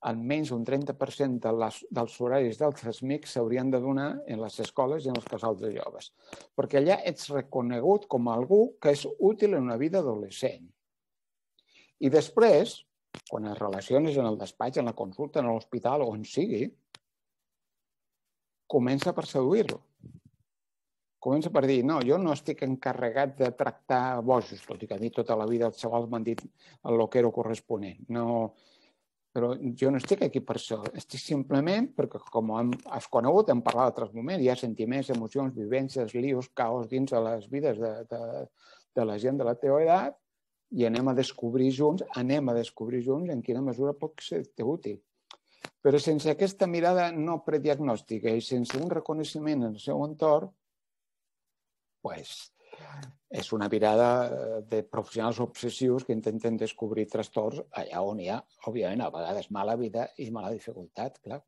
almenys un 30% de les, dels horaris dels SMIC s'haurien de donar en les escoles i en els casals de joves, perquè allà ets reconegut com algú que és útil en una vida adolescent. I després, quan es relaciones en el despatx, en la consulta, en l'hospital o on sigui, comença per seduir-lo. Comença per dir, no, jo no estic encarregat de tractar bojos, tot i que a mi tota la vida els xavals m'han dit el era corresponent. No, però jo no estic aquí per això, estic simplement perquè, com hem, has conegut, hem parlat d'altres moments, hi ha sentiments, emocions, vivències, lius, caos dins de les vides de, de, de la gent de la teva edat i anem a descobrir junts, anem a descobrir junts en quina mesura pot ser útil. Però sense aquesta mirada no prediagnòstica i sense un reconeixement en el seu entorn, pues, és una mirada eh, de professionals obsessius que intenten descobrir trastorns allà on hi ha, òbviament, a vegades mala vida i mala dificultat, clar.